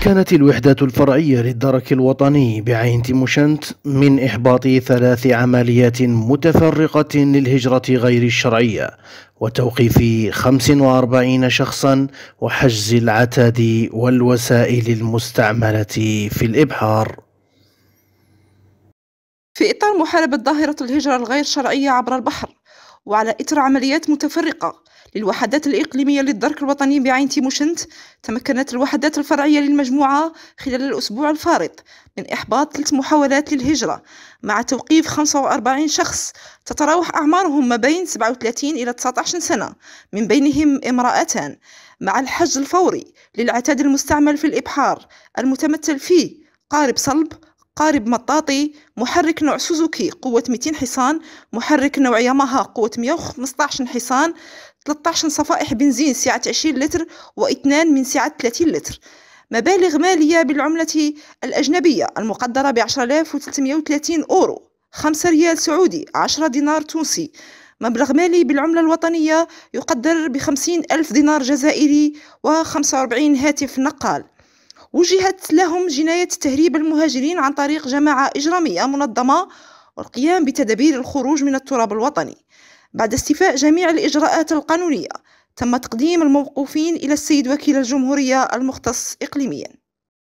كانت الوحدة الفرعية للدرك الوطني بعين تيموشنت من إحباط ثلاث عمليات متفرقة للهجرة غير الشرعية وتوقيف 45 شخصا وحجز العتاد والوسائل المستعملة في الإبحار في إطار محاربة ظاهرة الهجرة الغير شرعية عبر البحر وعلى إثر عمليات متفرقة للوحدات الإقليمية للدرك الوطني بعين تيموشنت تمكنت الوحدات الفرعية للمجموعة خلال الأسبوع الفارط من إحباط ثلاث محاولات للهجرة مع توقيف 45 شخص تتراوح أعمارهم ما بين 37 إلى 19 سنة من بينهم امرأتان مع الحج الفوري للعتاد المستعمل في الإبحار المتمثل في قارب صلب قارب مطاطي محرك نوع سوزوكي قوة 200 حصان محرك نوع ياماها قوة 115 حصان 13 صفائح بنزين سعة 20 لتر و2 من سعة 30 لتر مبالغ مالية بالعملة الأجنبية المقدرة ب 10330 أورو 5 ريال سعودي 10 دينار تونسي مبلغ مالي بالعملة الوطنية يقدر بخمسين ألف دينار جزائري وخمسة وأربعين هاتف نقال وجهت لهم جناية تهريب المهاجرين عن طريق جماعة إجرامية منظمة والقيام بتدابير الخروج من التراب الوطني بعد استيفاء جميع الإجراءات القانونية تم تقديم الموقوفين إلى السيد وكيل الجمهورية المختص إقليمياً